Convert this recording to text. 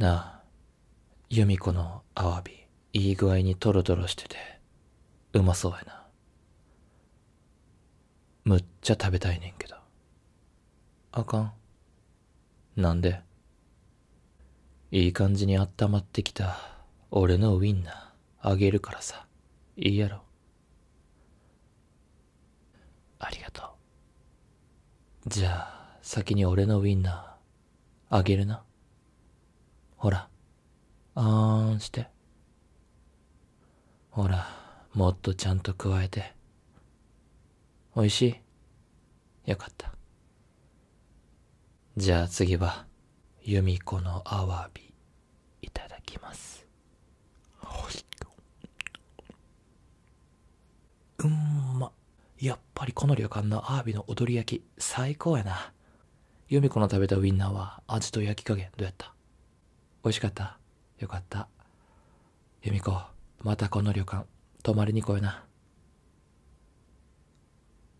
なあ、由美子のアワビ、いい具合にトロトロしてて、うまそうやな。むっちゃ食べたいねんけど。あかん。なんでいい感じに温まってきた俺のウインナーあげるからさ。いいやろ。ありがとう。じゃあ、先に俺のウインナーあげるな。ほら、あーんして。ほら、もっとちゃんと加えて。おいしいよかった。じゃあ次は、由美子のアワビ、いただきます。うんま。やっぱりこの旅館のアワビの踊り焼き、最高やな。由美子の食べたウインナーは味と焼き加減どうやった美味しかったよかった。由美子、またこの旅館、泊まりに来いな。